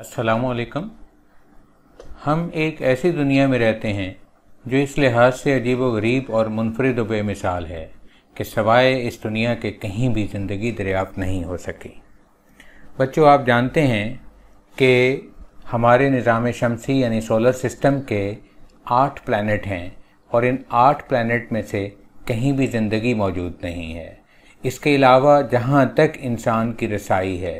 असलकम हम एक ऐसी दुनिया में रहते हैं जो इस लिहाज से अजीब व गरीब और मुनफरद व बेमिसाल है कि सवाए इस दुनिया के कहीं भी ज़िंदगी दरियाफ्त नहीं हो सकी बच्चों आप जानते हैं कि हमारे निज़ाम शमसी यानी सोलर सिस्टम के आठ प्लानट हैं और इन आठ प्लानट में से कहीं भी ज़िंदगी मौजूद नहीं है इसके अलावा जहाँ तक इंसान की रसाई है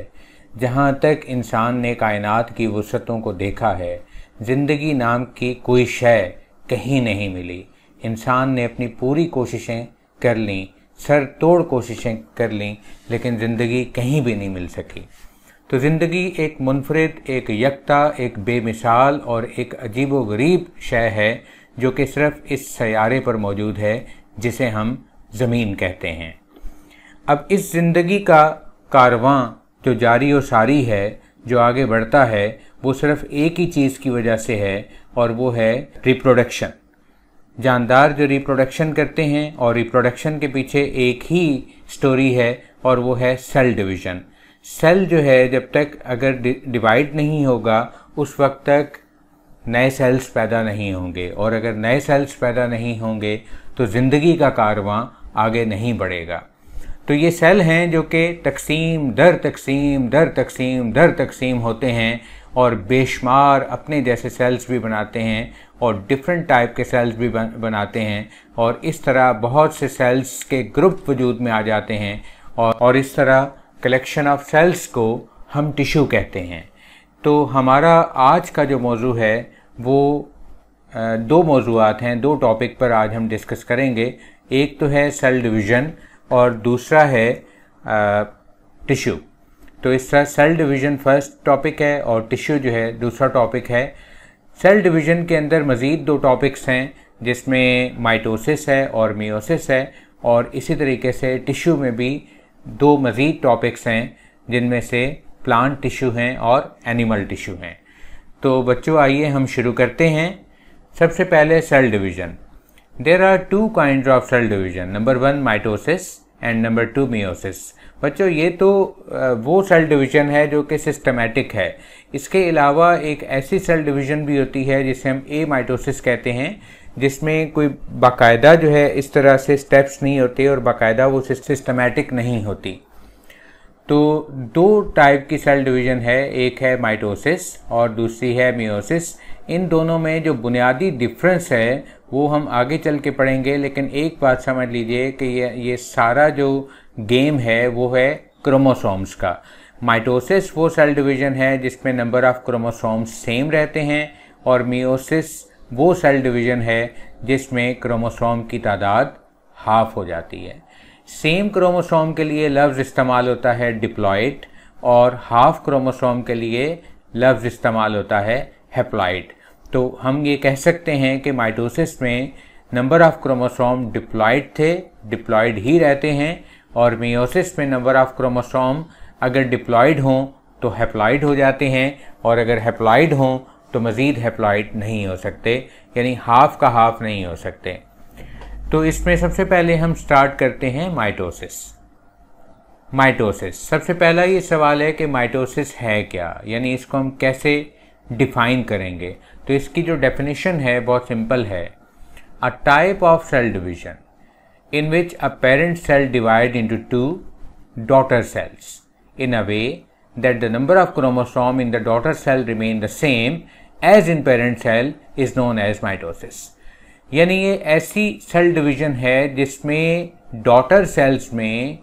जहाँ तक इंसान ने कायनात की वसतों को देखा है ज़िंदगी नाम की कोई शय कहीं नहीं मिली इंसान ने अपनी पूरी कोशिशें कर ली सर तोड़ कोशिशें कर लीं लेकिन ज़िंदगी कहीं भी नहीं मिल सकी तो ज़िंदगी एक मुनफरद एक यकता एक बेमिसाल और एक अजीब व गरीब शय है जो कि सिर्फ इस सयारे पर मौजूद है जिसे हम ज़मीन कहते हैं अब इस ज़िंदगी का कारवां जो जारी और सारी है जो आगे बढ़ता है वो सिर्फ एक ही चीज़ की वजह से है और वो है रिप्रोडक्शन जानदार जो रिप्रोडक्शन करते हैं और रिप्रोडक्शन के पीछे एक ही स्टोरी है और वो है सेल डिवीज़न सेल जो है जब तक अगर डिवाइड नहीं होगा उस वक्त तक नए सेल्स पैदा नहीं होंगे और अगर नए सेल्स पैदा नहीं होंगे तो ज़िंदगी का कारवां आगे नहीं बढ़ेगा तो ये सेल हैं जो कि तकसीम दर तकसीम दर तकसीम दर तकसीम होते हैं और बेशुमार अपने जैसे सेल्स भी बनाते हैं और डिफरेंट टाइप के सेल्स भी बनाते हैं और इस तरह बहुत से सेल्स के ग्रुप वजूद में आ जाते हैं और और इस तरह कलेक्शन ऑफ सेल्स को हम टिश्यू कहते हैं तो हमारा आज का जो मौजू है वो दो मौजूद हैं दो टॉपिक पर आज हम डिस्कस करेंगे एक तो है सेल डिवीज़न और दूसरा है टिश्यू तो इस तरह सेल डिवीज़न फर्स्ट टॉपिक है और टिश्यू जो है दूसरा टॉपिक है सेल डिवीज़न के अंदर मज़ीद दो टॉपिक्स हैं जिसमें माइटोसिस है और मियोसिस है और इसी तरीके से टिश्यू में भी दो मज़ीद टॉपिक्स हैं जिनमें से प्लांट टिश्यू हैं और एनिमल टिश्यू हैं तो बच्चों आइए हम शुरू करते हैं सबसे पहले cell division there are two kind of cell division number one mitosis and number two meiosis बच्चों ये तो वो सेल डिवीजन है जो कि सिस्टमेटिक है इसके अलावा एक ऐसी सेल डिवीजन भी होती है जिसे हम ए माइटोसिस कहते हैं जिसमें कोई बाकायदा जो है इस तरह से स्टेप्स नहीं होते और बाकायदा वो सिस्टमेटिक नहीं होती तो दो टाइप की सेल डिवीजन है एक है माइटोसिस और दूसरी है मियोसिस इन दोनों में जो बुनियादी डिफरेंस है वो हम आगे चल के पढ़ेंगे लेकिन एक बात समझ लीजिए कि ये ये सारा जो गेम है वो है क्रोमोसोम्स का माइटोसिस वो सेल डिवीज़न है जिसमें नंबर ऑफ़ क्रोमोसोम्स सेम रहते हैं और मियोसिस वो सेल डिवीज़न है जिसमें क्रोमोसोम की तादाद हाफ हो जाती है सेम क्रोमोसोम के लिए लफ्ज़ इस्तेमाल होता है डिप्लॉइड और हाफ क्रोमोसोम के लिए लफ्ज़ इस्तेमाल होता है हेप्लॉइड तो हम ये कह सकते हैं कि माइटोसिस में नंबर ऑफ क्रोमोसोम डिप्लॉयड थे डिप्लॉयड ही रहते हैं और मियोसिस में नंबर ऑफ क्रोमोसोम अगर डिप्लॉयड हों तो हैप्लॉयड हो जाते हैं और अगर हेप्लाइड हों तो मज़ीद हेप्लाइड नहीं हो सकते यानी हाफ का हाफ नहीं हो सकते तो इसमें सबसे पहले हम स्टार्ट करते हैं माइटोसिस माइटोसिस सबसे पहला ये सवाल है कि माइटोसिस है क्या यानी इसको हम कैसे डिफाइन करेंगे तो इसकी जो डेफिनेशन है बहुत सिंपल है a type of cell division in which a parent cell divide into two daughter cells in a way that the number of chromosome in the daughter cell remain the same as in parent cell is known as mitosis यानी ये ऐसी cell division है जिसमें daughter cells में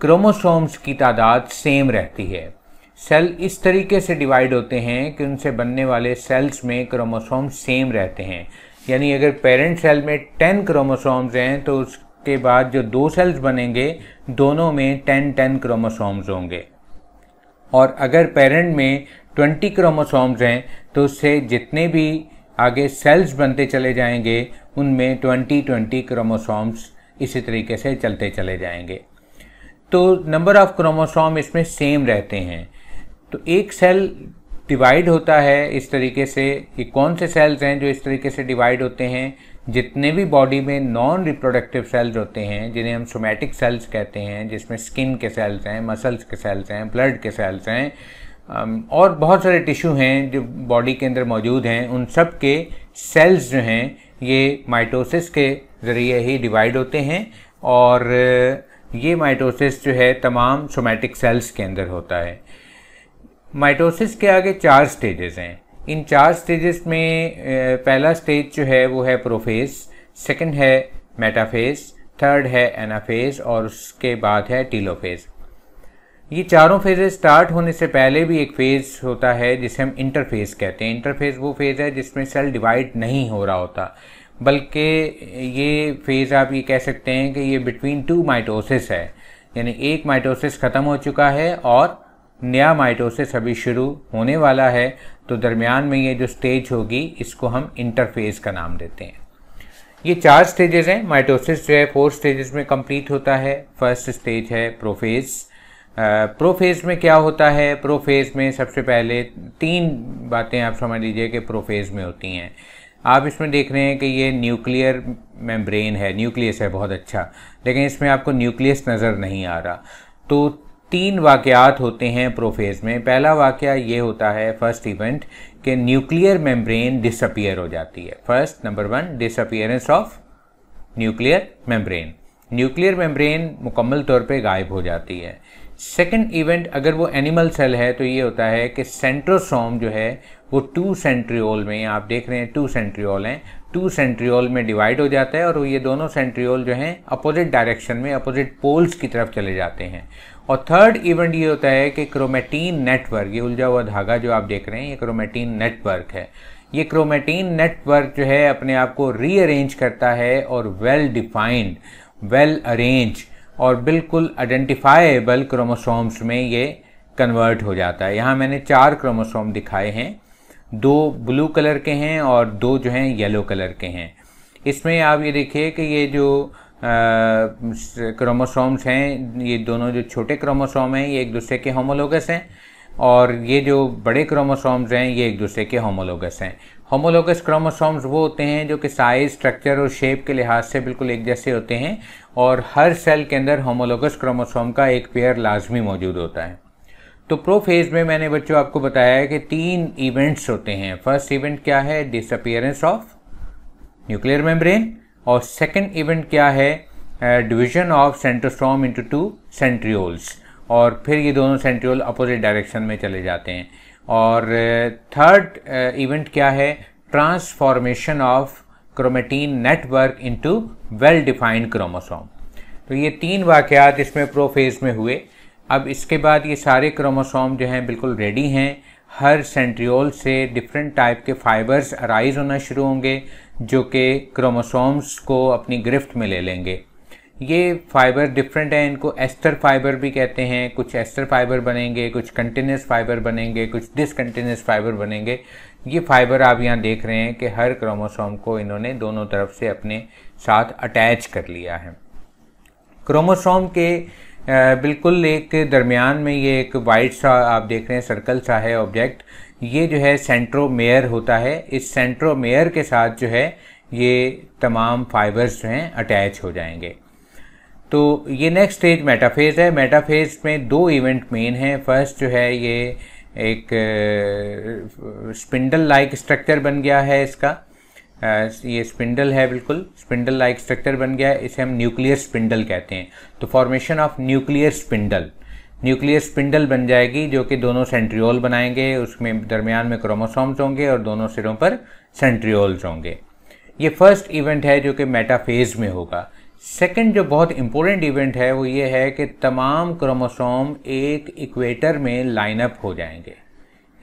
chromosomes की तादाद same रहती है सेल इस तरीके से डिवाइड होते हैं कि उनसे बनने वाले सेल्स में क्रोमोसोम सेम रहते हैं यानी अगर पेरेंट सेल में टेन क्रोमोसोम्स हैं तो उसके बाद जो दो सेल्स बनेंगे दोनों में टेन टेन क्रोमोसोम्स होंगे और अगर पेरेंट में ट्वेंटी क्रोमोसोम्स हैं तो उससे जितने भी आगे सेल्स बनते चले जाएंगे उनमें ट्वेंटी ट्वेंटी क्रोमोसोम्स इसी तरीके से चलते चले जाएंगे तो नंबर ऑफ क्रोमोसोम इसमें सेम रहते हैं तो एक सेल डिवाइड होता है इस तरीके से कि कौन से सेल्स हैं जो इस तरीके से डिवाइड होते हैं जितने भी बॉडी में नॉन रिप्रोडक्टिव सेल्स होते हैं जिन्हें हम सोमैटिक सेल्स कहते हैं जिसमें स्किन के सेल्स हैं मसल्स के सेल्स हैं ब्लड के सेल्स हैं और बहुत सारे टिश्यू हैं जो बॉडी के अंदर मौजूद हैं उन सब के सेल्स जो हैं ये माइटोसिस के ज़रिए ही डिवाइड होते हैं और ये माइटोसिस जो है तमाम सोमैटिक सेल्स के अंदर होता है माइटोसिस के आगे चार स्टेजेस हैं इन चार स्टेजेस में पहला स्टेज जो है वो है प्रोफेज सेकंड है मेटाफेज थर्ड है एनाफेज और उसके बाद है टीलोफेज ये चारों फेजेस स्टार्ट होने से पहले भी एक फेज़ होता है जिसे हम इंटरफेस कहते हैं इंटरफेज वो फेज़ है जिसमें सेल डिवाइड नहीं हो रहा होता बल्कि ये फेज़ आप ये कह सकते हैं कि ये बिटवीन टू माइटोसिस है यानी एक माइटोसिस ख़त्म हो चुका है और नया माइटोसिस अभी शुरू होने वाला है तो दरमियान में ये जो स्टेज होगी इसको हम इंटरफेज का नाम देते हैं ये चार स्टेजेस हैं माइटोसिस जो है फोर स्टेजेस में कंप्लीट होता है फर्स्ट स्टेज है प्रोफेज प्रोफेज में क्या होता है प्रोफेज में सबसे पहले तीन बातें आप समझ लीजिए कि प्रोफेज में होती हैं आप इसमें देख रहे हैं कि ये न्यूक्लियर मेम्ब्रेन है न्यूक्लियस है बहुत अच्छा लेकिन इसमें आपको न्यूक्लियस नज़र नहीं आ रहा तो तीन वाक़ात होते हैं प्रोफेज में पहला वाक़ ये होता है फर्स्ट इवेंट कि न्यूक्लियर मेम्ब्रेन डिसअपियर हो जाती है first number one disappearance of nuclear membrane nuclear membrane मुकम्मल तौर पे गायब हो जाती है सेकंड इवेंट अगर वो एनिमल सेल है तो ये होता है कि सेंट्रोसोम जो है वो टू सेंट्रियोल में आप देख रहे हैं टू सेंट्रियोल हैं टू सेंट्रियोल में डिवाइड हो जाता है और ये दोनों सेंट्रियोल जो हैं अपोजिट डायरेक्शन में अपोजिट पोल्स की तरफ चले जाते हैं और थर्ड इवेंट ये होता है कि क्रोमेटीन नेटवर्क ये उलझा हुआ धागा जो आप देख रहे हैं ये क्रोमेटीन नेटवर्क है ये क्रोमेटीन नेटवर्क जो है अपने आप को रीअरेंज करता है और वेल डिफाइंड वेल अरेंज और बिल्कुल आइडेंटिफाइबल क्रोमोसोम्स में ये कन्वर्ट हो जाता है यहाँ मैंने चार क्रोमोसोम दिखाए हैं दो ब्लू कलर के हैं और दो जो हैं येलो कलर के हैं इसमें आप ये देखिए कि ये जो क्रोमोसोम्स हैं ये दोनों जो छोटे क्रोमोसोम हैं ये एक दूसरे के होमोलोगस हैं और ये जो बड़े क्रोमोसोम्स हैं ये एक दूसरे के होमोलोगस हैं होमोलोगस क्रोमोसोम्स वो होते हैं जो कि साइज स्ट्रक्चर और शेप के लिहाज से बिल्कुल एक जैसे होते हैं और हर सेल के अंदर होमोलोगस क्रोमोसोम का एक पेयर लाजमी मौजूद होता है तो प्रोफेज में मैंने बच्चों आपको बताया है कि तीन इवेंट्स होते हैं फर्स्ट इवेंट क्या है डिसअपियरेंस ऑफ न्यूक्लियर मेम्ब्रेन और सेकेंड इवेंट क्या है division of centrosome into two centrioles और फिर ये दोनों सेंट्रियोल अपोजिट डायरेक्शन में चले जाते हैं और थर्ड uh, इवेंट uh, क्या है transformation of chromatin network into well defined chromosome तो ये तीन वाक़ात इसमें प्रोफेज में हुए अब इसके बाद ये सारे क्रोमोसोम जो हैं बिल्कुल रेडी हैं हर सेंट्रियोल से डिफरेंट टाइप के फाइबर्स अराइज होना शुरू होंगे जो कि क्रोमोसोम्स को अपनी ग्रिफ्ट में ले लेंगे ये फाइबर डिफरेंट हैं इनको एस्टर फाइबर भी कहते हैं कुछ एस्टर फाइबर बनेंगे कुछ कंटिन्यूस फाइबर बनेंगे कुछ डिसकंटिन्यूस फाइबर बनेंगे ये फाइबर आप यहाँ देख रहे हैं कि हर क्रोमोसोम को इन्होंने दोनों तरफ से अपने साथ अटैच कर लिया है क्रोमोसोम के बिल्कुल एक दरमियान में ये एक वाइट सा आप देख रहे हैं सर्कल सा है ऑब्जेक्ट ये जो है सेंट्रो मेयर होता है इस सेंट्रो मेयर के साथ जो है ये तमाम फाइबर्स जो हैं अटैच हो जाएंगे तो ये नेक्स्ट स्टेज मेटाफेज है मेटाफेज में दो इवेंट मेन हैं फर्स्ट जो है ये एक स्पिंडल लाइक स्ट्रक्चर बन गया है इसका ये स्पिंडल है बिल्कुल स्पिंडल लाइक स्ट्रक्चर बन गया है इसे हम न्यूक्लियर स्पिंडल कहते हैं तो formation of nuclear spindle nuclear spindle बन जाएगी जो कि दोनों सेंट्रियोल बनाएंगे उसमें दरमियान में क्रोमोसोम्स होंगे और दोनों सिरों पर सेंट्रियोल्स होंगे ये फर्स्ट इवेंट है जो कि मेटाफेज में होगा सेकंड जो बहुत इम्पोर्टेंट इवेंट है वो ये है कि तमाम क्रोमोसोम एक इक्वेटर में लाइनअप हो जाएंगे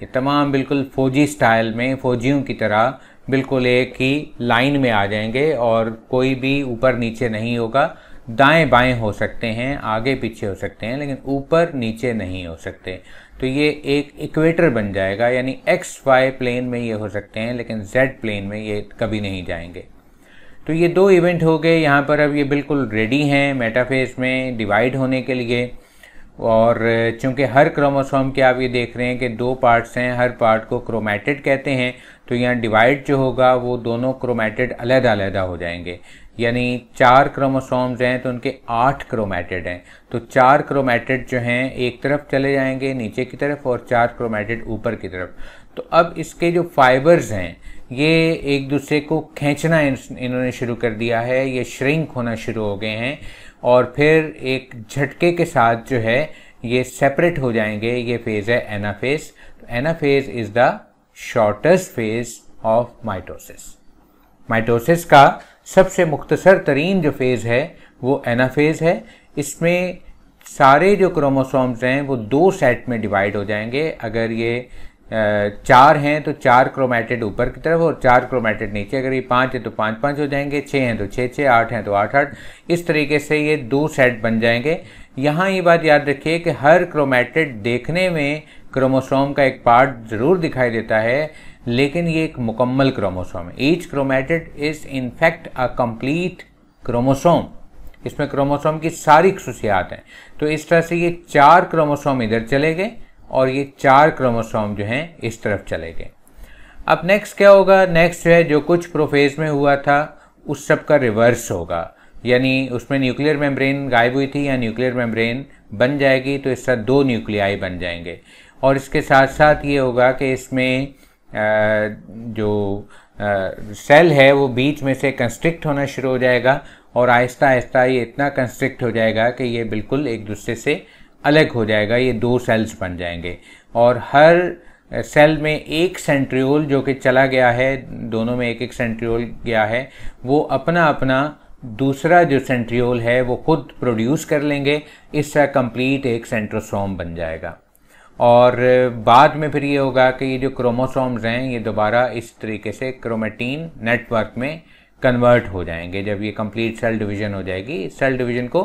ये तमाम बिल्कुल फौजी स्टाइल में फौजियों की तरह बिल्कुल एक ही लाइन में आ जाएंगे और कोई भी ऊपर नीचे नहीं होगा दाएं बाएं हो सकते हैं आगे पीछे हो सकते हैं लेकिन ऊपर नीचे नहीं हो सकते तो ये एक इक्वेटर बन जाएगा यानी एक्स वाई प्लेन में ये हो सकते हैं लेकिन जेड प्लेन में ये कभी नहीं जाएंगे तो ये दो इवेंट हो गए यहाँ पर अब ये बिल्कुल रेडी हैं मेटाफेज में डिवाइड होने के लिए और चूंकि हर क्रोमोसोम के आप ये देख रहे हैं कि दो पार्ट्स हैं हर पार्ट को क्रोमैटिड कहते हैं तो यहाँ डिवाइड जो होगा वो दोनों क्रोमैटिड अलग-अलग हो जाएंगे यानी चार क्रोमोसोम्स हैं तो उनके आठ क्रोमैटिड हैं तो चार क्रोमैटिड जो हैं एक तरफ चले जाएंगे नीचे की तरफ और चार क्रोमैटिड ऊपर की तरफ तो अब इसके जो फाइबर्स हैं ये एक दूसरे को खींचना इन, इन्होंने शुरू कर दिया है ये श्रिंक होना शुरू हो गए हैं और फिर एक झटके के साथ जो है ये सेपरेट हो जाएंगे ये फेज़ है एनाफेज तो anaphase is the shortest phase of mitosis mitosis का सबसे मुख्तसर तरीन जो फ़ेज़ है वो एनाफेज़ है इसमें सारे जो क्रोमोसोम्स हैं वो दो सेट में डिवाइड हो जाएंगे अगर ये चार हैं तो चार क्रोमेटेड ऊपर की तरफ और चार क्रोमेटेड नीचे अगर ये पाँच है तो पाँच पाँच हो जाएंगे छः हैं तो छः छः आठ हैं तो आठ आठ इस तरीके से ये दो सेट बन जाएंगे यहाँ ये बात याद रखिए कि हर क्रोमेटेड देखने में क्रोमोसोम का एक पार्ट ज़रूर दिखाई देता है लेकिन ये एक मुकम्मल क्रोमोसोम है each chromatid is in fact a complete chromosome इसमें क्रोमोसोम की सारी खसूसियात हैं तो इस तरह से ये चार क्रोमोसोम इधर चले गए और ये चार क्रोमोसोम जो हैं इस तरफ चले गए अब नेक्स्ट क्या होगा नेक्स्ट जो है जो कुछ प्रोफेज में हुआ था उस सब का रिवर्स होगा यानी उसमें न्यूक्लियर मेम्ब्रेन गायब हुई थी या न्यूक्लियर मेम्ब्रेन बन जाएगी तो इस तरह दो न्यूक्लियाई बन जाएंगे और इसके साथ साथ ये होगा कि इसमें जो सेल है वो बीच में से कंस्ट्रिक्ट होना शुरू हो जाएगा और आहिस्ता आहिस्ता ये इतना कंस्ट्रिक्ट हो जाएगा कि ये बिल्कुल एक दूसरे से अलग हो जाएगा ये दो सेल्स बन जाएंगे और हर सेल में एक सेंट्रियोल जो कि चला गया है दोनों में एक एक सेंट्रियोल गया है वो अपना अपना दूसरा जो सेंट्रियोल है वो खुद प्रोड्यूस कर लेंगे इससे कंप्लीट एक सेंट्रोसोम बन जाएगा और बाद में फिर ये होगा कि ये जो क्रोमोसोम्स हैं ये दोबारा इस तरीके से क्रोमेटीन नेटवर्क में कन्वर्ट हो जाएंगे जब ये कंप्लीट सेल डिवीजन हो जाएगी सेल डिवीजन को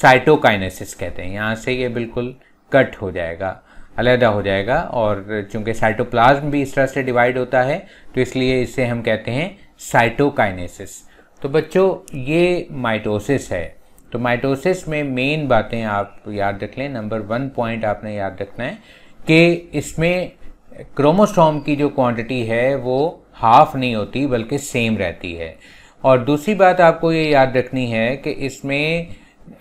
साइटोकाइनेसिस कहते हैं यहाँ से ये बिल्कुल कट हो जाएगा अलहदा हो जाएगा और चूंकि साइटोप्लाज्म भी इस तरह से डिवाइड होता है तो इसलिए इसे हम कहते हैं साइटोकाइनेसिस तो बच्चों ये माइटोसिस है तो माइटोसिस में मेन बातें आप याद रख लें नंबर वन पॉइंट आपने याद रखना है कि इसमें क्रोमोसोम की जो क्वांटिटी है वो हाफ नहीं होती बल्कि सेम रहती है और दूसरी बात आपको ये याद रखनी है कि इसमें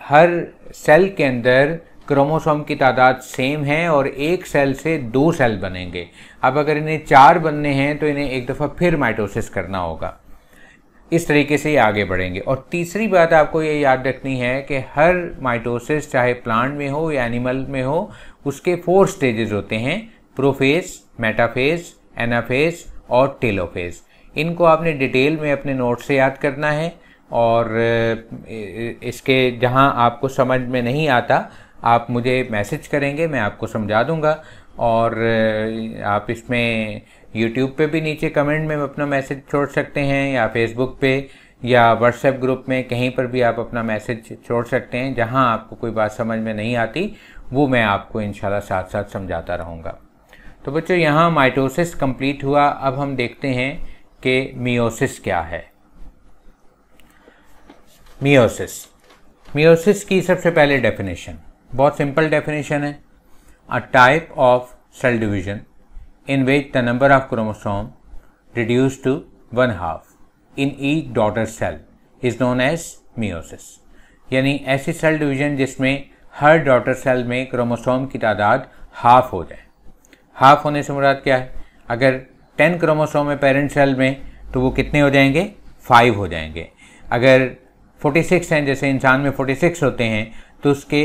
हर सेल के अंदर क्रोमोसोम की तादाद सेम है और एक सेल से दो सेल बनेंगे अब अगर इन्हें चार बनने हैं तो इन्हें एक दफ़ा फिर माइटोसिस करना होगा इस तरीके से आगे बढ़ेंगे और तीसरी बात आपको ये याद रखनी है कि हर माइटोसिस चाहे प्लांट में हो या एनिमल में हो उसके फोर स्टेजेस होते हैं प्रोफेज मेटाफेज एनाफेज और टेलोफेज इनको आपने डिटेल में अपने नोट से याद करना है और इसके जहां आपको समझ में नहीं आता आप मुझे मैसेज करेंगे मैं आपको समझा दूँगा और आप इसमें यूट्यूब पे भी नीचे कमेंट में अपना मैसेज छोड़ सकते हैं या फेसबुक पे या व्हाट्सएप ग्रुप में कहीं पर भी आप अपना मैसेज छोड़ सकते हैं जहां आपको कोई बात समझ में नहीं आती वो मैं आपको इन साथ साथ समझाता रहूँगा तो बच्चों यहाँ माइटोसिस कंप्लीट हुआ अब हम देखते हैं कि मियोसिस क्या है मियोसिस मियोसिस की सबसे पहले डेफिनेशन बहुत सिंपल डेफिनेशन है a type of cell division in which the number of chromosomes reduced to one half in each daughter cell is known as meiosis यानी ऐसी सेल डिवीजन जिसमें हर डॉटर सेल में क्रोमोसोम की तादाद half हो जाए हाफ होने से मुराद क्या है अगर टेन क्रोमोसोम है पेरेंट सेल में तो वो कितने हो जाएंगे फाइव हो जाएंगे अगर फोर्टी सिक्स हैं जैसे इंसान में फोर्टी सिक्स होते हैं तो उसके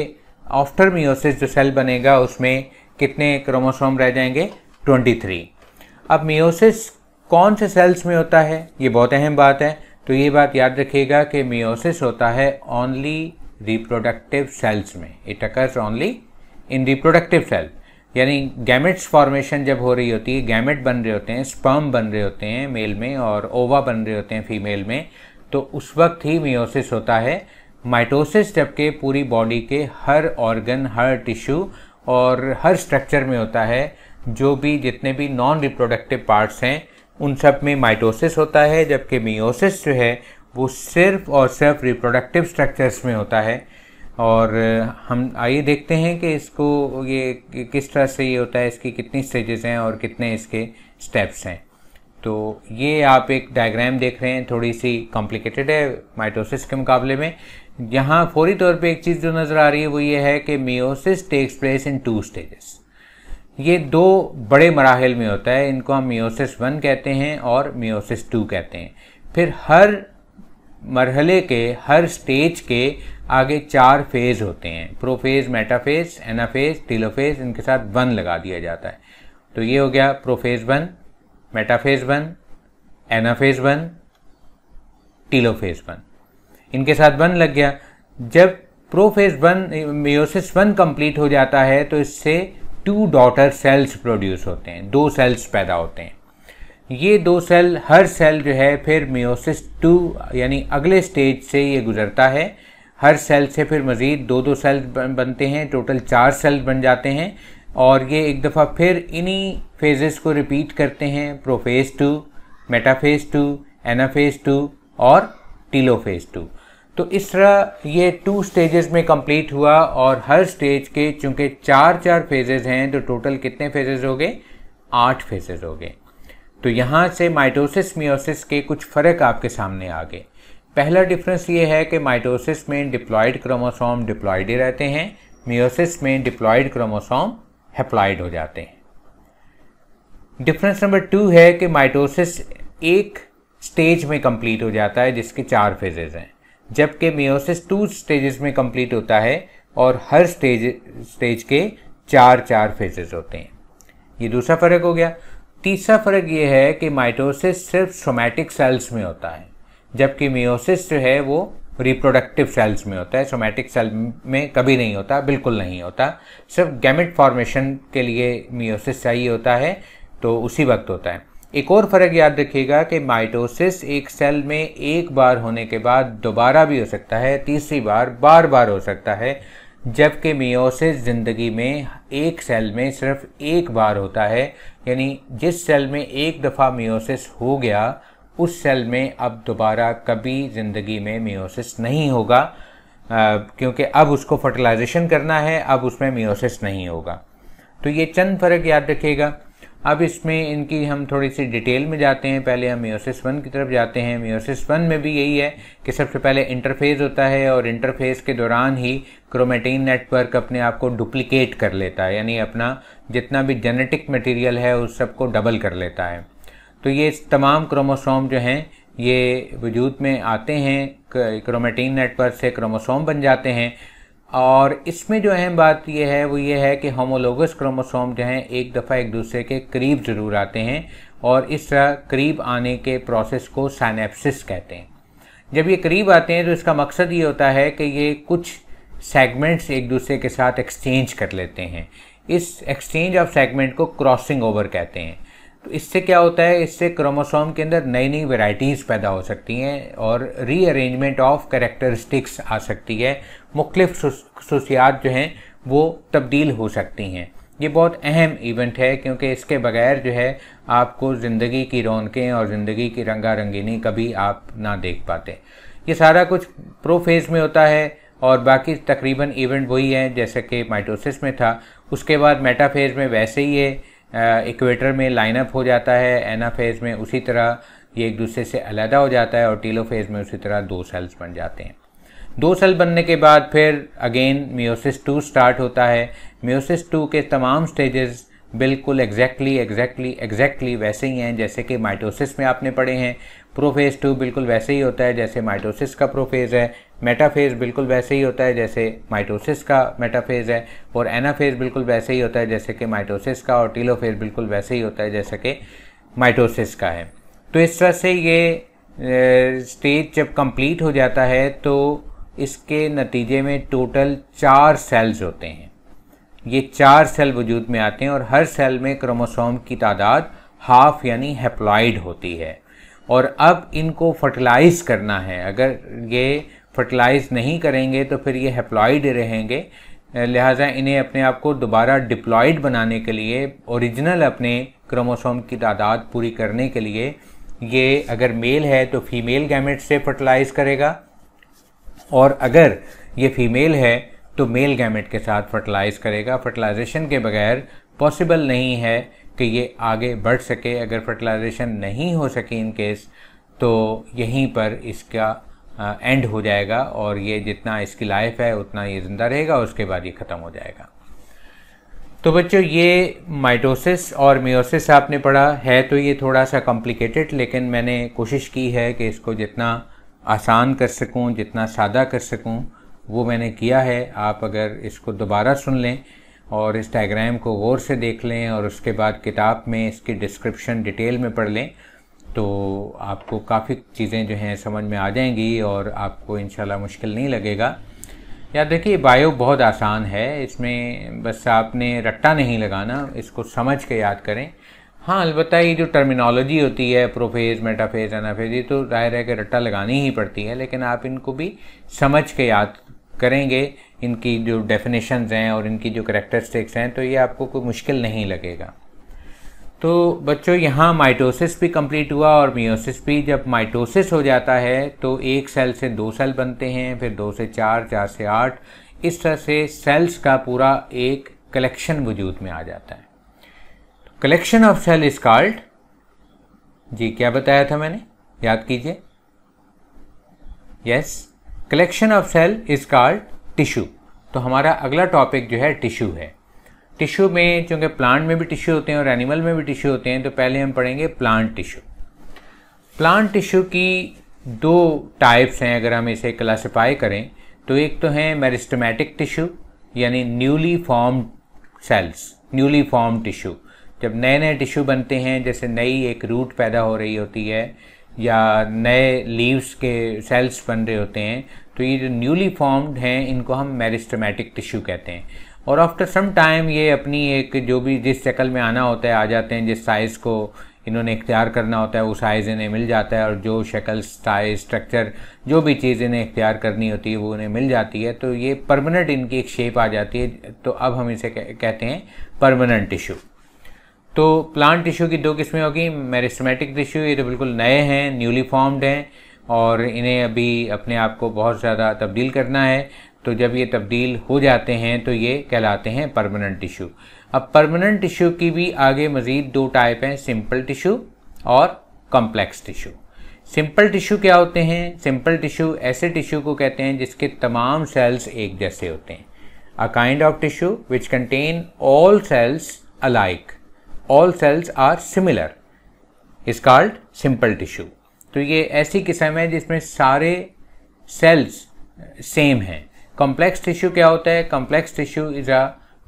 आफ्टर मियोसिस जो सेल बनेगा उसमें कितने क्रोमोसोम रह जाएंगे 23 अब मियोसिस कौन से सेल्स में होता है ये बहुत अहम बात है तो ये बात याद रखिएगा कि मियोसिस होता है ओनली रिप्रोडक्टिव सेल्स में it occurs only in reproductive cell यानी गैमेट्स फॉर्मेशन जब हो रही होती है गैमेट बन रहे होते हैं स्पर्म बन रहे होते हैं मेल में और ओवा बन रहे होते हैं फीमेल में तो उस वक्त ही मियोसिस होता है माइटोसिस जबकि पूरी बॉडी के हर ऑर्गन हर टिश्यू और हर स्ट्रक्चर में होता है जो भी जितने भी नॉन रिप्रोडक्टिव पार्ट्स हैं उन सब में माइटोसिस होता है जबकि मियोसिस जो है वो सिर्फ और सिर्फ रिप्रोडक्टिव स्ट्रक्चर्स में होता है और हम आइए देखते हैं कि इसको ये किस तरह से ये होता है इसकी कितनी स्टेजेस हैं और कितने इसके स्टेप्स हैं तो ये आप एक डायग्राम देख रहे हैं थोड़ी सी कॉम्प्लिकेटेड है माइटोसिस के मुकाबले में यहाँ फौरी तौर पे एक चीज़ जो नज़र आ रही है वो ये है कि meiosis takes place in two stages ये दो बड़े मराहल में होता है इनको हम मियोसिस वन कहते हैं और मियोसिस टू कहते हैं फिर हर मरहले के हर स्टेज के आगे चार फेज़ होते हैं प्रोफेज मेटाफेज एनाफेज टीलोफेज इनके साथ वन लगा दिया जाता है तो ये हो गया prophase one metaphase one anaphase one telophase one इनके साथ वन लग गया जब prophase one meiosis one complete हो जाता है तो इससे टू डॉटर सेल्स प्रोड्यूस होते हैं दो सेल्स पैदा होते हैं ये दो सेल हर सेल जो है फिर मियोसिस टू यानी अगले स्टेज से ये गुजरता है हर सेल से फिर मज़ीद दो दो सेल बनते हैं टोटल चार सेल बन जाते हैं और ये एक दफ़ा फिर इन्हीं फेजेस को रिपीट करते हैं prophase two metaphase two anaphase two और टीलोफेज टू तो इस तरह ये टू स्टेजेस में कंप्लीट हुआ और हर स्टेज के चूंकि चार चार फेजेज हैं तो टोटल कितने फेजेज हो गए आठ फेजेज हो गए तो यहाँ से माइटोसिस मियोसिस के कुछ फ़र्क आपके सामने आ गए पहला डिफरेंस ये है कि माइटोसिस में डिप्लॉयड क्रोमोसोम डिप्लॉयड ही रहते हैं मियोसिस में डिप्लॉयड क्रोमोसोम हेप्लॉयड हो जाते हैं डिफरेंस नंबर टू है कि माइटोसिस एक स्टेज में कंप्लीट हो जाता है जिसके चार फेजेज हैं जबकि मियोसिस टू स्टेजेस में कंप्लीट होता है और हर स्टेज स्टेज के चार चार फेजेस होते हैं ये दूसरा फर्क हो गया तीसरा फर्क ये है कि माइटोसिस सिर्फ सोमैटिक सेल्स में होता है जबकि मियोसिस जो है वो रिप्रोडक्टिव सेल्स में होता है सोमैटिक सेल में कभी नहीं होता बिल्कुल नहीं होता सिर्फ गैमिट फॉर्मेशन के लिए मियोसिस चाहिए होता है तो उसी वक्त होता है एक और फर्क याद रखिएगा कि माइटोसिस एक सेल में एक बार होने के बाद दोबारा भी हो सकता है तीसरी बार बार बार हो सकता है जबकि मियोसिस ज़िंदगी में एक सेल में सिर्फ एक बार होता है यानी जिस सेल में एक दफ़ा मियोसिस हो गया उस सेल में अब दोबारा कभी ज़िंदगी में मियोसिस नहीं होगा क्योंकि अब उसको फर्टिलाइजेशन करना है अब उसमें मियोसिस नहीं होगा तो ये चंद फ़र्क याद रखिएगा अब इसमें इनकी हम थोड़ी सी डिटेल में जाते हैं पहले हम मियोसिस वन की तरफ जाते हैं मियोसिस वन में भी यही है कि सबसे पहले इंटरफेस होता है और इंटरफेस के दौरान ही क्रोमेटीन नेटवर्क अपने आप को डुप्लीकेट कर लेता है यानी अपना जितना भी जेनेटिक मटेरियल है उस सब को डबल कर लेता है तो ये तमाम क्रोमोसोम जो हैं ये वजूद में आते हैं क्रोमेटीन नेटवर्क से क्रोमोसोम बन जाते हैं और इसमें जो अहम बात यह है वो ये है कि होमोलोगस क्रोमोसोम जो हैं एक दफ़ा एक दूसरे के करीब ज़रूर आते हैं और इस तरह करीब आने के प्रोसेस को साइनेप्सिस कहते हैं जब ये करीब आते हैं तो इसका मकसद ये होता है कि ये कुछ सेगमेंट्स एक दूसरे के साथ एक्सचेंज कर लेते हैं इस एक्सचेंज ऑफ सेगमेंट को क्रॉसिंग ओवर कहते हैं तो इससे क्या होता है इससे क्रोमोसोम के अंदर नई नई वेराइटीज़ पैदा हो सकती हैं और रीअरेंजमेंट ऑफ करेक्टरिस्टिक्स आ सकती है मुख्तफ खसूसियात जो हैं वो तब्दील हो सकती हैं ये बहुत अहम इवेंट है क्योंकि इसके बगैर जो है आपको ज़िंदगी की रौनकें और ज़िंदगी की रंगा रंगीनी कभी आप ना देख पाते ये सारा कुछ प्रोफेज में होता है और बाकी तकरीबन इवेंट वही है जैसे कि माइटोसिस में था उसके बाद मेटाफेज में वैसे ही है इक्वेटर में लाइनअप हो जाता है एना फेज में उसी तरह ये एक दूसरे से अलहदा हो जाता है और टीलो फेज में उसी तरह दो सेल्स बन जाते हैं दो सेल बनने के बाद फिर अगेन मियोसिस टू स्टार्ट होता है मियोसिस टू के तमाम स्टेजेस बिल्कुल एग्जैक्टली एग्जैक्टली एग्जैक्टली वैसे ही हैं जैसे कि माइटोसिस में आपने पढ़े हैं प्रोफेज टू बिल्कुल वैसे ही होता है जैसे माइटोसिस का प्रोफेज है मेटाफेज बिल्कुल वैसे ही होता है जैसे माइटोसिस का मेटाफेज है और एनाफेज बिल्कुल वैसे ही होता है जैसे कि माइटोसिस का और टीलोफेज बिल्कुल वैसे ही होता है जैसे कि माइटोसिस का है तो इस तरह से ये स्टेज जब कंप्लीट हो जाता है तो इसके नतीजे में टोटल चार सेल्स होते हैं ये चार सेल वजूद में आते हैं और हर सेल में क्रोमोसोम की तादाद हाफ यानी हेप्लॉइड होती है और अब इनको फर्टिलाइज़ करना है अगर ये फर्टिलाइज नहीं करेंगे तो फिर ये हेप्लॉइड रहेंगे लिहाजा इन्हें अपने आप को दोबारा डिप्लॉयड बनाने के लिए ओरिजिनल अपने क्रोमोसोम की तादाद पूरी करने के लिए ये अगर मेल है तो फीमेल गैमेट से फर्टिलाइज करेगा और अगर ये फीमेल है तो मेल गैमेट के साथ फर्टिलाइज करेगा फर्टिलाइजेशन के बगैर पॉसिबल नहीं है कि ये आगे बढ़ सके अगर फर्टिलाइजेशन नहीं हो सके इन केस तो यहीं पर इसका एंड हो जाएगा और ये जितना इसकी लाइफ है उतना ये ज़िंदा रहेगा और उसके बाद ये ख़त्म हो जाएगा तो बच्चों ये माइटोसिस और मियोसिस आपने पढ़ा है तो ये थोड़ा सा कॉम्प्लिकेटेड लेकिन मैंने कोशिश की है कि इसको जितना आसान कर सकूं जितना सादा कर सकूं वो मैंने किया है आप अगर इसको दोबारा सुन लें और इस डायग्राम को गौर से देख लें और उसके बाद किताब में इसकी डिस्क्रिप्शन डिटेल में पढ़ लें तो आपको काफ़ी चीज़ें जो हैं समझ में आ जाएंगी और आपको इन मुश्किल नहीं लगेगा याद देखिए बायो बहुत आसान है इसमें बस आपने रट्टा नहीं लगाना इसको समझ के याद करें हाँ अलबत्त ये जो टर्मिनोलॉजी होती है प्रोफेज मेटाफेज एनाफेज ये तो जाहिर है कि रट्टा लगानी ही पड़ती है लेकिन आप इनको भी समझ के याद करेंगे इनकी जो डेफिनेशंस हैं और इनकी जो करेक्टरिस्टिक्स हैं तो ये आपको कोई मुश्किल नहीं लगेगा तो बच्चों यहाँ माइटोसिस भी कंप्लीट हुआ और मियोसिस भी जब माइटोसिस हो जाता है तो एक सेल से दो सेल बनते हैं फिर दो से चार चार से आठ इस तरह से सेल्स का पूरा एक कलेक्शन वजूद में आ जाता है collection of cell is called जी क्या बताया था मैंने याद कीजिए yes collection of cell is called tissue तो हमारा अगला टॉपिक जो है टिश्यू है टिश्यू में चूँकि प्लांट में भी टिश्यू होते हैं और एनिमल में भी टिश्यू होते हैं तो पहले हम पढ़ेंगे प्लांट टिश्यू प्लांट टिश्यू की दो टाइप्स हैं अगर हम इसे क्लासीफाई करें तो एक तो है मेरिस्टमेटिक टिश्यू यानी newly form cells newly form tissue जब नए नए टिश्यू बनते हैं जैसे नई एक रूट पैदा हो रही होती है या नए लीव्स के सेल्स बन रहे होते हैं तो ये जो न्यूली फॉर्म्ड हैं इनको हम मेरिस्टमेटिक टिश्यू कहते हैं और आफ्टर सम टाइम ये अपनी एक जो भी जिस शक्ल में आना होता है आ जाते हैं जिस साइज़ को इन्होंने इख्तियार करना होता है वो साइज़ इन्हें मिल जाता है और जो शक्ल साइज स्ट्रक्चर जो भी चीज़ इन्हें इख्तियार करनी होती है वो उन्हें मिल जाती है तो ये परमानेंट इनकी एक शेप आ जाती है तो अब हम इसे कहते हैं परमानेंट टिश्यू तो प्लांट टिश्यू की दो किस्में होगी मेरिस्मेटिक टिश्यू ये तो बिल्कुल नए हैं न्यूली फॉर्म्ड हैं और इन्हें अभी अपने आप को बहुत ज़्यादा तब्दील करना है तो जब ये तब्दील हो जाते हैं तो ये कहलाते हैं परमानेंट टिश्यू अब परमानेंट टिश्यू की भी आगे मज़ीद दो टाइप हैं सिंपल टिश्यू और कॉम्प्लेक्स टिश्यू सिंपल टिश्यू क्या होते हैं सिंपल टिश्यू ऐसे टिश्यू को कहते हैं जिसके तमाम सेल्स एक जैसे होते हैं a kind of tissue which contain all cells alike all cells are similar is called simple tissue तो ये ऐसी किस्म है जिसमें सारे सेल्स सेम हैं कॉम्प्लेक्स टिश्यू क्या होता है complex tissue is a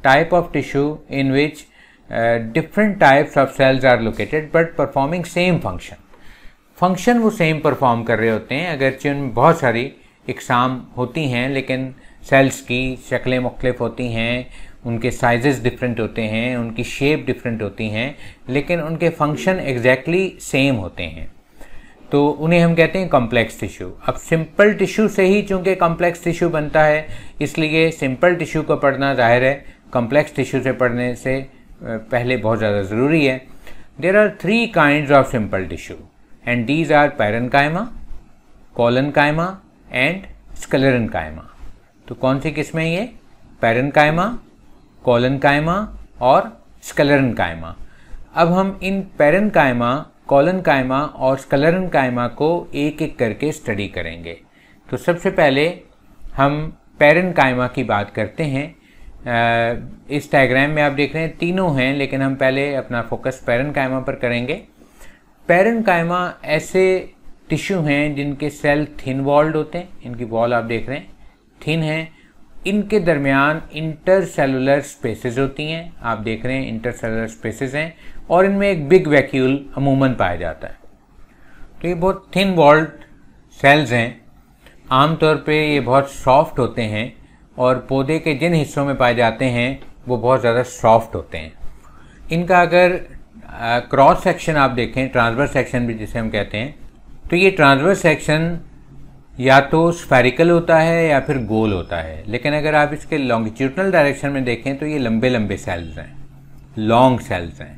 type of tissue in which different types of cells are located but performing same function function वो सेम परफॉर्म कर रहे होते हैं अगर चुन बहुत सारी इकसाम होती हैं लेकिन सेल्स की शक्लें मुख्तफ होती हैं उनके साइजेस डिफरेंट होते हैं उनकी शेप डिफरेंट होती हैं लेकिन उनके फंक्शन एग्जैक्टली सेम होते हैं तो उन्हें हम कहते हैं कॉम्प्लेक्स टिश्यू अब सिंपल टिश्यू से ही चूंकि कॉम्प्लेक्स टिश्यू बनता है इसलिए सिंपल टिश्यू को पढ़ना जाहिर है कॉम्प्लेक्स टिश्यू से पढ़ने से पहले बहुत ज़्यादा ज़रूरी है there are three kind of simple tissue and these are parenchyma collenchyma and sclerenchyma तो कौन सी किस्में ये पैरन कायमा कॉलन कायमा और स्कलरन कायमा अब हम इन पैरन कायमा कॉलन कायमा और स्कलरन कायमा को एक एक करके स्टडी करेंगे तो सबसे पहले हम पैरन कायमा की बात करते हैं इस डायग्राम में आप देख रहे हैं तीनों हैं लेकिन हम पहले अपना फोकस पैरन कायमा पर करेंगे पैरन कायमा ऐसे टिश्यू हैं जिनके सेल थिन वॉल्ड होते हैं इनकी वॉल आप देख रहे हैं थिन हैं इनके दरमियान इंटरसेलुलर स्पेसेस होती हैं आप देख रहे हैं इंटरसेलुलर स्पेसेस हैं और इनमें एक बिग वैक्यूल अमूमन पाया जाता है तो ये बहुत थिन वॉल्ड सेल्स हैं आमतौर पे ये बहुत सॉफ्ट होते हैं और पौधे के जिन हिस्सों में पाए जाते हैं वो बहुत ज़्यादा सॉफ्ट होते हैं इनका अगर क्रॉस सेक्शन आप देखें ट्रांसवर्स सेक्शन भी जिसे हम कहते हैं तो ये ट्रांसवर्स सेक्शन या तो स्फेरिकल होता है या फिर गोल होता है लेकिन अगर आप इसके लॉन्गिट्यूडनल डायरेक्शन में देखें तो ये लंबे लंबे सेल्स हैं लॉन्ग सेल्स हैं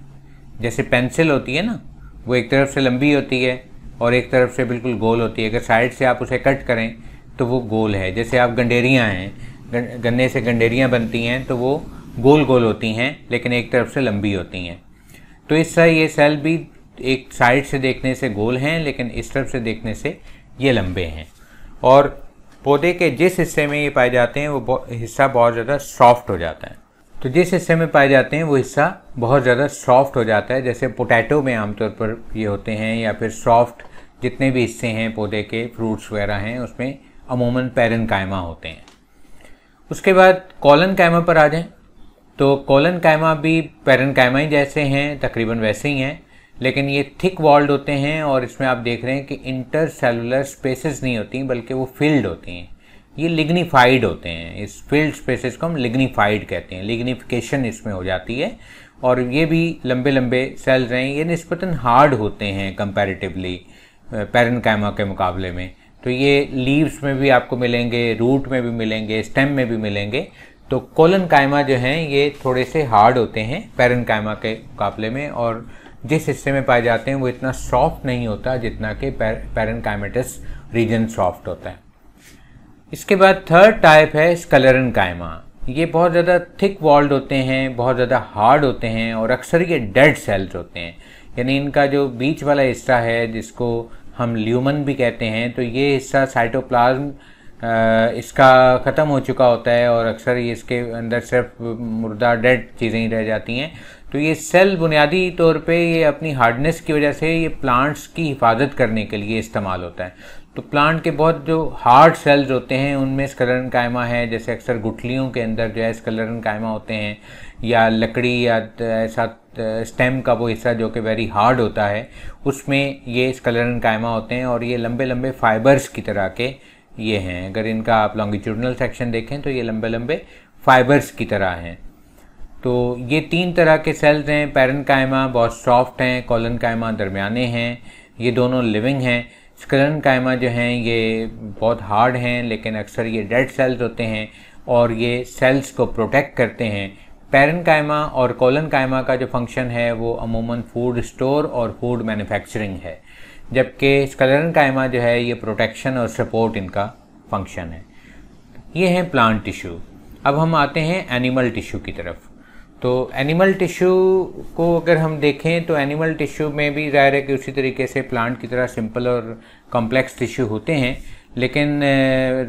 जैसे पेंसिल होती है ना वो एक तरफ से लंबी होती है और एक तरफ से बिल्कुल गोल होती है अगर साइड से आप उसे कट करें तो वो गोल है जैसे आप गंडेरियाँ हैं गन्ने से गंडेरियाँ बनती हैं तो वो गोल गोल होती हैं लेकिन एक तरफ से लंबी होती हैं तो इस तरह ये सेल भी एक साइड से देखने से गोल हैं लेकिन इस तरफ से देखने से ये लंबे हैं और पौधे के जिस हिस्से में ये पाए जाते हैं वो हिस्सा बहुत ज़्यादा सॉफ्ट हो जाता है तो जिस हिस्से में पाए जाते हैं वो हिस्सा बहुत ज़्यादा सॉफ्ट हो जाता है जैसे पोटैटो में आमतौर पर ये होते हैं या फिर सॉफ्ट जितने भी हिस्से हैं पौधे के फ्रूट्स वगैरह हैं उसमें अमूमन पैरन कायमा होते हैं उसके बाद कॉलन कायमा पर आ जाएं तो कॉलन कायमा भी पैरन कायमा ही जैसे हैं तकरीबन वैसे ही हैं लेकिन ये थिक वॉल्ड होते हैं और इसमें आप देख रहे हैं कि इंटरसेलुलर स्पेसेस नहीं होती बल्कि वो फिल्ड होती हैं ये लिग्निफाइड होते हैं इस फील्ड स्पेसेस को हम लिग्निफाइड कहते हैं लिग्निफिकेशन इसमें हो जाती है और ये भी लंबे लंबे सेल्स हैं ये नस्बता हार्ड होते हैं कंपैरेटिवली पैरन कैमा के मुकाबले में तो ये लीव्स में भी आपको मिलेंगे रूट में भी मिलेंगे स्टेम में भी मिलेंगे तो कोलन कायमा जो हैं ये थोड़े से हार्ड होते हैं पैरन कायमा के मुकाबले में और जिस हिस्से में पाए जाते हैं वो इतना सॉफ्ट नहीं होता जितना कि पैरनकाइमेटस रीजन सॉफ्ट होता है इसके बाद थर्ड टाइप है स्कलरन कायमा ये बहुत ज़्यादा थिक वॉल्ड होते हैं बहुत ज़्यादा हार्ड होते हैं और अक्सर ये डेड सेल्स होते हैं यानी इनका जो बीच वाला हिस्सा है जिसको हम ल्यूमन भी कहते हैं तो ये हिस्सा साइटोप्लाज्म इसका ख़त्म हो चुका होता है और अक्सर ये इसके अंदर सिर्फ मुर्दा डेड चीज़ें ही रह जाती हैं तो ये सेल बुनियादी तौर पे ये अपनी हार्डनेस की वजह से ये प्लांट्स की हिफाजत करने के लिए इस्तेमाल होता है तो प्लांट के बहुत जो हार्ड सेल्स होते हैं उनमें स्कलरन कायमा है जैसे अक्सर गुठलियों के अंदर जो है स्कलरन कायमा होते हैं या लकड़ी या ऐसा स्टेम का वो हिस्सा जो कि वेरी हार्ड होता है उसमें ये स्कलरन कायमा होते हैं और ये लंबे लंबे फाइबर्स की तरह के ये हैं अगर इनका आप लॉन्गिट्यूडनल सेक्शन देखें तो ये लंबे लंबे फाइबर्स की तरह हैं तो ये तीन तरह के सेल्स हैं पैरन कायमा बहुत सॉफ्ट हैं कॉलन कायमा दरमियाने हैं ये दोनों लिविंग हैं स्कलन कायमा जो हैं ये बहुत हार्ड हैं लेकिन अक्सर ये डेड सेल्स होते हैं और ये सेल्स को प्रोटेक्ट करते हैं पैरन कायमा और कॉलन कायमा का जो फंक्शन है वो अमूमन फूड स्टोर और फूड मैन्युफैक्चरिंग है जबकि स्कलन कायमा जो है ये प्रोटेक्शन और सपोर्ट इनका फंक्शन है ये हैं प्लांट टिश्यू अब हम आते हैं एनिमल टिश्यू की तरफ तो एनिमल टिश्यू को अगर हम देखें तो एनिमल टिश्यू में भी ज़ाहिर है कि उसी तरीके से प्लांट की तरह सिंपल और कॉम्प्लेक्स टिश्यू होते हैं लेकिन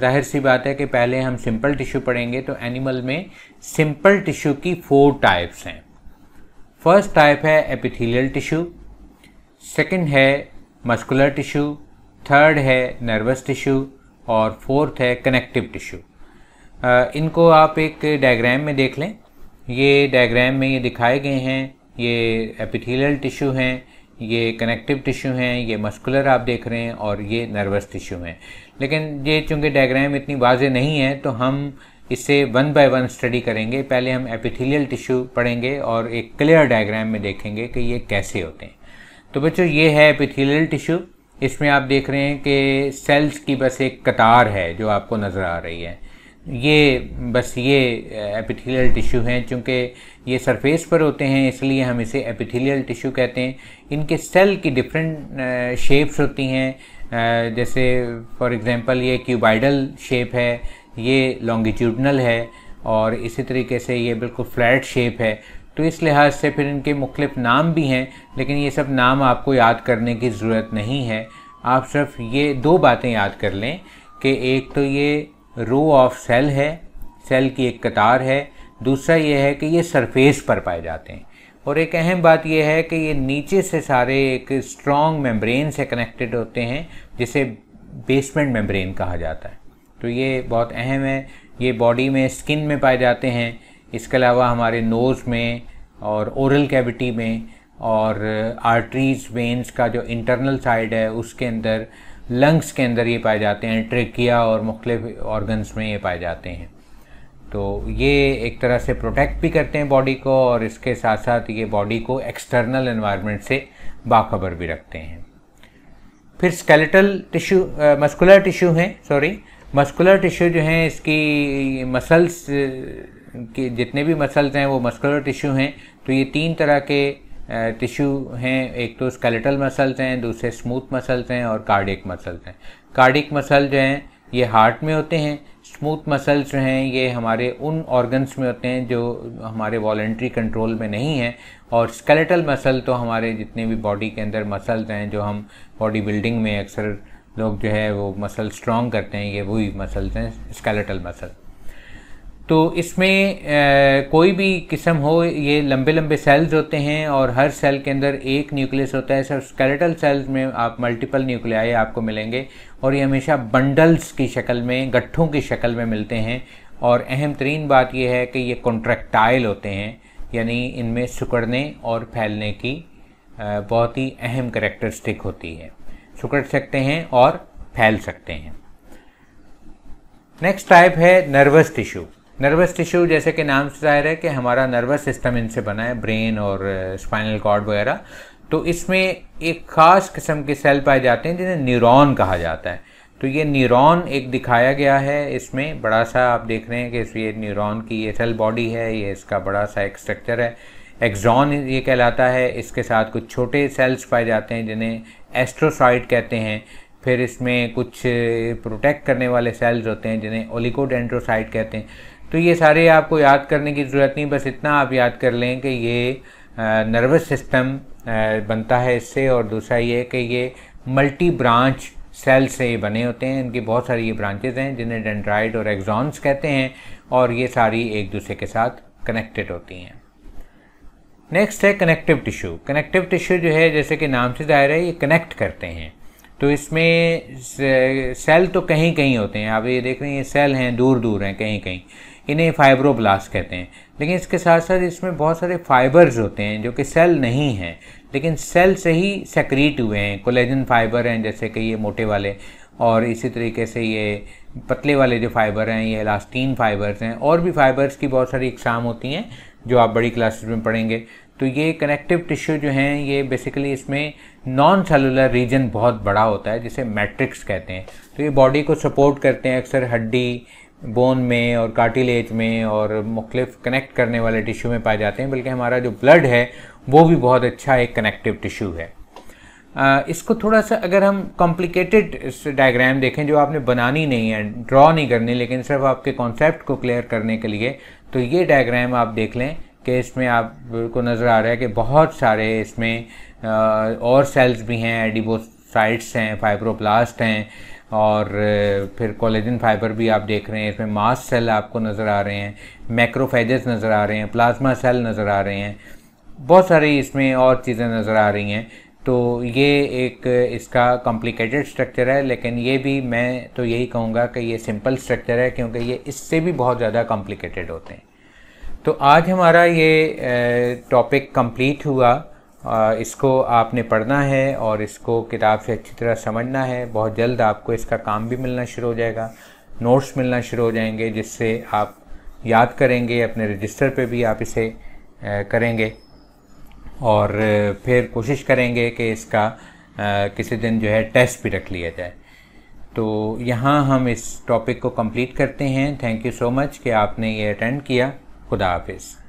जाहिर सी बात है कि पहले हम सिंपल टिश्यू पढ़ेंगे तो एनिमल में सिंपल टिश्यू की फोर टाइप्स हैं फर्स्ट टाइप है एपिथेलियल टिश्यू सेकंड है मस्कुलर टिश्यू थर्ड है नर्वस टिश्यू और फोर्थ है कनेक्टिव टिश्यू इनको आप एक डायग्राम में देख लें ये डायग्राम में ये दिखाए गए हैं ये एपिथेलियल टिश्यू हैं ये कनेक्टिव टिश्यू हैं ये मस्कुलर आप देख रहे हैं और ये नर्वस टिश्यू हैं लेकिन ये चूँकि डायग्राम इतनी वाजे नहीं है तो हम इसे वन बाय वन स्टडी करेंगे पहले हम एपिथेलियल टिश्यू पढ़ेंगे और एक क्लियर डायग्राम में देखेंगे कि ये कैसे होते हैं तो बच्चों ये है एपिथेलियल टिश्यू इसमें आप देख रहे हैं कि सेल्स की बस एक कतार है जो आपको नज़र आ रही है ये बस ये एपिथेलियल टिश्यू हैं चूँकि ये सरफेस पर होते हैं इसलिए हम इसे एपिथेलियल टिश्यू कहते हैं इनके सेल की डिफरेंट शेप्स होती हैं जैसे फॉर एग्ज़ाम्पल ये क्यूबाइडल शेप है ये लॉन्गिट्यूडनल है और इसी तरीके से ये बिल्कुल फ्लैट शेप है तो इस लिहाज से फिर इनके मुख्तफ नाम भी हैं लेकिन ये सब नाम आपको याद करने की ज़रूरत नहीं है आप सिर्फ ये दो बातें याद कर लें कि एक तो ये रो ऑफ सेल है सेल की एक कतार है दूसरा ये है कि ये सरफेस पर पाए जाते हैं और एक अहम बात यह है कि ये नीचे से सारे एक स्ट्रॉन्ग मेम्ब्रेन से कनेक्टेड होते हैं जिसे बेसमेंट मेम्ब्रेन कहा जाता है तो ये बहुत अहम है ये बॉडी में स्किन में पाए जाते हैं इसके अलावा हमारे नोज़ में और ओरल कैविटी में और आर्टरीज वेंस का जो इंटरनल साइड है उसके अंदर लंग्स के अंदर ये पाए जाते हैं ट्रेकिया और मुख्तफ ऑर्गन्स में ये पाए जाते हैं तो ये एक तरह से प्रोटेक्ट भी करते हैं बॉडी को और इसके साथ साथ ये बॉडी को एक्सटर्नल इन्वायरमेंट से बाखबर भी रखते हैं फिर स्केलेटल टिश्यू मस्कुलर टिश्यू हैं सॉरी मस्कुलर टिश्यू जो हैं इसकी मसल्स के जितने भी मसल्स हैं वो मस्कुलर टिश्यू हैं तो ये तीन तरह के टिश्यू हैं एक तो स्केलेटल मसल्स हैं दूसरे स्मूथ मसल्स हैं और कार्डिक मसल्स हैं कार्डिक मसल जो हैं ये हार्ट में होते हैं स्मूथ मसल्स जो हैं ये हमारे उन ऑर्गन्स में होते हैं जो हमारे वॉलेंट्री कंट्रोल में नहीं हैं और स्केलेटल मसल तो हमारे जितने भी बॉडी के अंदर मसल्स हैं जो हम बॉडी बिल्डिंग में अक्सर लोग जो है वो मसल स्ट्रॉन्ग करते हैं ये वही मसल्स हैं स्केलेटल मसल तो इसमें कोई भी किस्म हो ये लंबे लंबे सेल्स होते हैं और हर सेल के अंदर एक न्यूक्लियस होता है सर स्केलेटल सेल्स में आप मल्टीपल न्यूक्लियाई आपको मिलेंगे और ये हमेशा बंडल्स की शक्ल में गट्ठों की शक्ल में मिलते हैं और अहम तरीन बात यह है कि ये कॉन्ट्रैक्टाइल होते हैं यानी इनमें सुकड़ने और फैलने की बहुत ही अहम करेक्टरिस्टिक होती है सुकड़ सकते हैं और फैल सकते हैं नेक्स्ट टाइप है नर्वस टिश्यू नर्वस टिश्यू जैसे कि नाम से जाहिर है कि हमारा नर्वस सिस्टम इनसे बना है ब्रेन और स्पाइनल uh, कॉर्ड वगैरह तो इसमें एक ख़ास किस्म के सेल पाए जाते हैं जिन्हें न्यूरॉन कहा जाता है तो ये न्यूरॉन एक दिखाया गया है इसमें बड़ा सा आप देख रहे हैं कि ये न्यूरॉन की ये सेल बॉडी है ये इसका बड़ा सा एक स्ट्रक्चर है एक्जॉन ये कहलाता है इसके साथ कुछ छोटे सेल्स पाए जाते हैं जिन्हें एस्ट्रोसाइड कहते हैं फिर इसमें कुछ प्रोटेक्ट uh, करने वाले सेल्स होते हैं जिन्हें ओलिकोडेंड्रोसाइट कहते हैं तो ये सारे आपको याद करने की ज़रूरत नहीं बस इतना आप याद कर लें कि ये नर्वस सिस्टम बनता है इससे और दूसरा ये कि ये मल्टी ब्रांच सेल से ये बने होते हैं इनकी बहुत सारी ये ब्रांचेज़ हैं जिन्हें डेंड्राइड और एग्जॉन्स कहते हैं और ये सारी एक दूसरे के साथ कनेक्टेड होती हैं नेक्स्ट है कनेक्टिव टिश्यू कनेक्टिव टिश्यू जो है जैसे कि नाम से जाहिर है ये कनेक्ट करते हैं तो इसमें सेल तो कहीं कहीं होते हैं आप ये देख रहे हैं ये सेल हैं दूर दूर हैं कहीं कहीं इन्हें फाइब्रोब्लास्ट कहते हैं लेकिन इसके साथ साथ इसमें बहुत सारे फाइबर्स होते हैं जो कि सेल नहीं हैं लेकिन सेल से ही सेक्रीट हुए हैं कोलेजन फाइबर हैं जैसे कि ये मोटे वाले और इसी तरीके से ये पतले वाले जो फाइबर हैं ये लास्टीन फाइबर्स हैं और भी फाइबर्स की बहुत सारी इकसाम होती हैं जो आप बड़ी क्लासेस में पढ़ेंगे तो ये कनेक्टिव टिश्यू जो हैं ये बेसिकली इसमें नॉन सेलुलर रीजन बहुत बड़ा होता है जिसे मैट्रिक्स कहते हैं तो ये बॉडी को सपोर्ट करते हैं अक्सर हड्डी बोन में और कार्टिलेज में और मुख्तफ कनेक्ट करने वाले टिश्यू में पाए जाते हैं बल्कि हमारा जो ब्लड है वो भी बहुत अच्छा एक कनेक्टिव टिश्यू है इसको थोड़ा सा अगर हम कॉम्प्लिकेटेड डायग्राम देखें जो आपने बनानी नहीं है ड्रॉ नहीं करनी लेकिन सिर्फ आपके कॉन्सेप्ट को क्लियर करने के लिए तो ये डायग्राम आप देख लें कि इसमें आपको नज़र आ रहा है कि बहुत सारे इसमें और सेल्स भी हैं एडिबोसाइट्स हैं फाइब्रोप्लास्ट हैं और फिर कोलेजन फाइबर भी आप देख रहे हैं फिर मास सेल आपको नज़र आ रहे हैं मैक्रोफेजेस नज़र आ रहे हैं प्लाज्मा सेल नज़र आ रहे हैं बहुत सारी इसमें और चीज़ें नज़र आ रही हैं तो ये एक इसका कॉम्प्लिकेटेड स्ट्रक्चर है लेकिन ये भी मैं तो यही कहूँगा कि ये सिंपल स्ट्रक्चर है क्योंकि ये इससे भी बहुत ज़्यादा कॉम्प्लिकेटेड होते हैं तो आज हमारा ये टॉपिक कंप्लीट हुआ इसको आपने पढ़ना है और इसको किताब से अच्छी तरह समझना है बहुत जल्द आपको इसका काम भी मिलना शुरू हो जाएगा नोट्स मिलना शुरू हो जाएंगे जिससे आप याद करेंगे अपने रजिस्टर पे भी आप इसे करेंगे और फिर कोशिश करेंगे कि इसका किसी दिन जो है टेस्ट भी रख लिया जाए तो यहाँ हम इस टॉपिक को कंप्लीट करते हैं थैंक यू सो मच कि आपने ये अटेंड किया खुदा हाफिज़